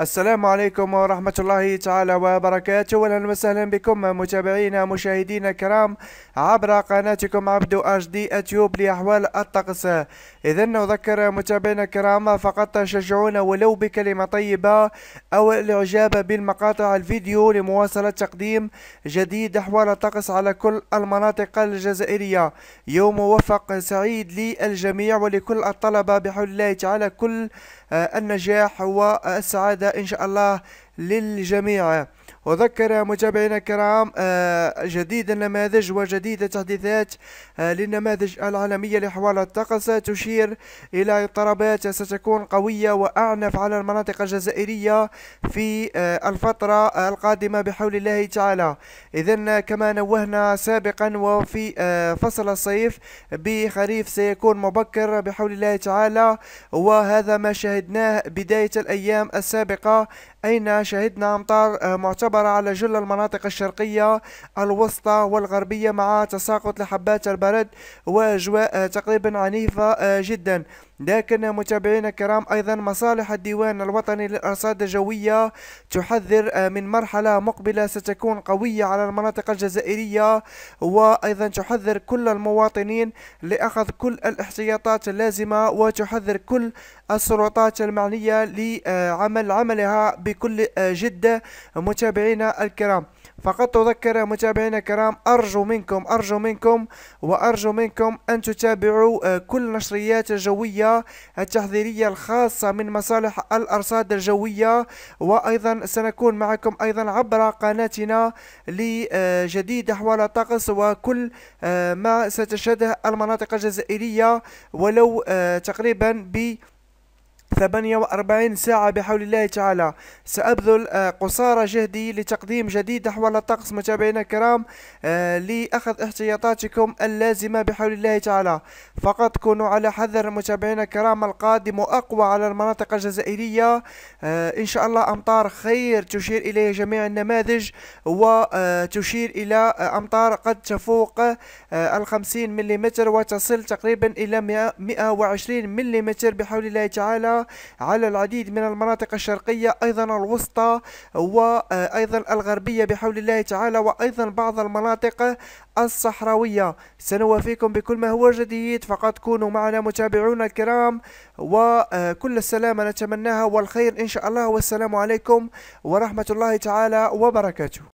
السلام عليكم ورحمة الله تعالى وبركاته أهلا وسهلا بكم متابعينا مشاهدينا الكرام عبر قناتكم عبدو اش دي اتيوب لاحوال الطقس اذا نذكر متابعينا الكرام فقط تشجعونا ولو بكلمة طيبة او الاعجاب بالمقاطع الفيديو لمواصلة تقديم جديد احوال الطقس على كل المناطق الجزائرية يوم موفق سعيد للجميع ولكل الطلبة بحول الله تعالى كل آه، النجاح والسعادة إن شاء الله للجميع وذكر متابعينا الكرام آه، جديد النماذج وجديد التحديثات آه، للنماذج العالمية لحوار الطقس تشير إلى اضطرابات ستكون قوية وأعنف على المناطق الجزائرية في آه، الفترة القادمة بحول الله تعالى إذا كما نوهنا سابقا وفي فصل الصيف بخريف سيكون مبكر بحول الله تعالى وهذا ما شهدناه بداية الأيام السابقة أين شهدنا نعم أمطار آه، معتبرة على جل المناطق الشرقية الوسطى والغربية مع تساقط لحبات البرد وأجواء آه، تقريبا عنيفة آه، جدا لكن متابعينا الكرام أيضا مصالح الديوان الوطني للأرصاد الجوية تحذر آه، من مرحلة مقبلة ستكون قوية على المناطق الجزائرية وأيضا تحذر كل المواطنين لأخذ كل الاحتياطات اللازمة وتحذر كل السلطات المعنية لعمل عملها بكل آه، جدة متابعينا الكرام فقط أذكر متابعينا الكرام أرجو منكم أرجو منكم وأرجو منكم أن تتابعوا آه، كل النشريات الجوية التحذيرية الخاصة من مصالح الأرصاد الجوية وأيضا سنكون معكم أيضا عبر قناتنا لجديد أحوال الطقس وكل آه، ما ستشهده المناطق الجزائرية ولو آه، تقريبا ب 48 ساعة بحول الله تعالى سأبذل آه، قصارى جهدي لتقديم جديد أحوال الطقس متابعينا الكرام آه، لأخذ احتياطاتكم اللازمة بحول الله تعالى فقط كونوا على حذر متابعينا الكرام القادم وأقوى على المناطق الجزائرية آه، إن شاء الله أمطار خير تشير إليه جميع النماذج وتشير إلى أمطار قد تفوق الخمسين ملم وتصل تقريبا إلى 120 ملم بحول الله تعالى على العديد من المناطق الشرقية أيضا الوسطى وأيضا الغربية بحول الله تعالى وأيضا بعض المناطق الصحراوية سنوافيكم بكل ما هو جديد فقد كونوا معنا متابعونا الكرام وكل السلامة نتمناها والخير إن شاء الله والسلام عليكم ورحمة الله تعالى وبركاته